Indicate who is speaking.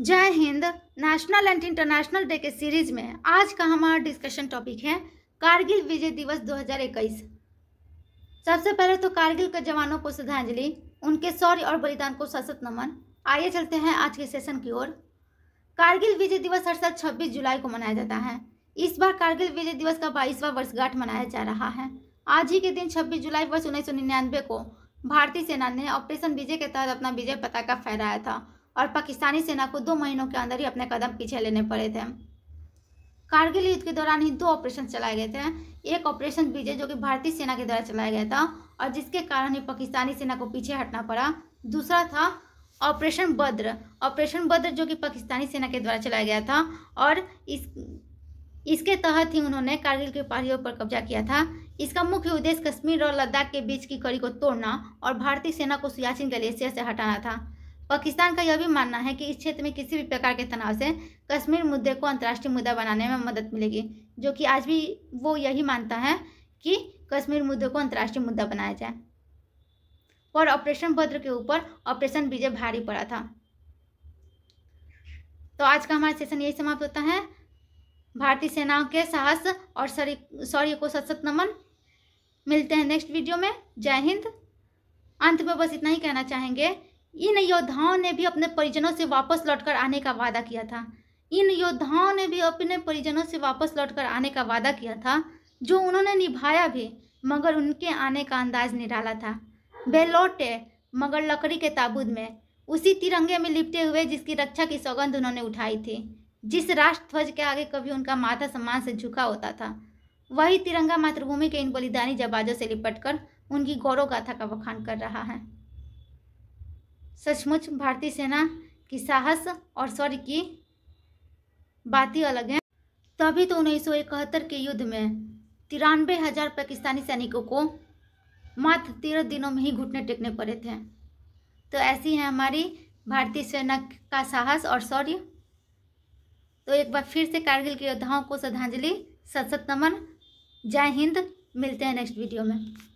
Speaker 1: जय हिंद national and international day के सीरीज में आज का हमारा डिस्कशन टॉपिक है कारगिल विजय दिवस 2021 सबसे पहले तो कारगिल के जवानों को श्रद्धांजलि उनके शौर्य और बलिदान को सशत नमन आइए चलते हैं आज के सेशन की ओर कारगिल विजय दिवस हर साल छब्बीस जुलाई को मनाया जाता है इस बार कारगिल विजय दिवस का बाईसवा वर्षगांठ मनाया जा रहा है आज ही के दिन छब्बीस जुलाई वर्ष उन्नीस को भारतीय सेना ने ऑपरेशन विजय के तहत अपना विजय पताका फहराया था और पाकिस्तानी सेना को दो महीनों के अंदर ही अपने कदम पीछे लेने पड़े थे कारगिल युद्ध के दौरान ही दो ऑपरेशन चलाए गए थे एक ऑपरेशन विजय जो कि भारतीय सेना के द्वारा चलाया गया था और जिसके कारण ही पाकिस्तानी सेना को पीछे हटना पड़ा दूसरा था ऑपरेशन बद्र ऑपरेशन बद्र जो कि पाकिस्तानी सेना के द्वारा चलाया गया था और इस इसके तहत ही उन्होंने कारगिल की पहाड़ियों पर कब्जा किया था इसका मुख्य उद्देश्य कश्मीर और लद्दाख के बीच की कड़ी को तोड़ना और भारतीय सेना को सियाचिन ग्लेशियर से हटाना था पाकिस्तान का यह भी मानना है कि इस क्षेत्र में किसी भी प्रकार के तनाव से कश्मीर मुद्दे को अंतर्राष्ट्रीय मुद्दा बनाने में मदद मिलेगी जो कि आज भी वो यही मानता है कि कश्मीर मुद्दे को अंतर्राष्ट्रीय मुद्दा बनाया जाए और ऑपरेशन भद्र के ऊपर ऑपरेशन विजय भारी पड़ा था तो आज का हमारा सेशन यही समाप्त होता है भारतीय सेनाओं के साहस और शौर्य को सत सत नमन मिलते हैं नेक्स्ट वीडियो में जय हिंद अंत में बस इतना ही कहना चाहेंगे इन योद्धाओं ने भी अपने परिजनों से वापस लौटकर आने का वादा किया था इन योद्धाओं ने भी अपने परिजनों से वापस लौटकर आने का वादा किया था जो उन्होंने निभाया भी मगर उनके आने का अंदाज निराला था वे लौटे मगर लकड़ी के ताबूत में उसी तिरंगे में लिपटे हुए जिसकी रक्षा की सौगंध उन्होंने उठाई थी जिस राष्ट्र ध्वज के आगे कभी उनका माथा सम्मान से झुका होता था वही तिरंगा मातृभूमि के इन बलिदानी जबाजों से लिपटकर उनकी गौरव गाथा का बखान कर रहा है सचमुच भारतीय सेना की साहस और शौर्य की बात ही अलग है तभी तो उन्नीस के युद्ध में तिरानवे हजार पाकिस्तानी सैनिकों को मात्र तेरह दिनों में ही घुटने टेकने पड़े थे तो ऐसी है हमारी भारतीय सेना का साहस और शौर्य तो एक बार फिर से कारगिल के योद्धाओं को श्रद्धांजलि सत सत नमन जय हिंद मिलते हैं नेक्स्ट वीडियो में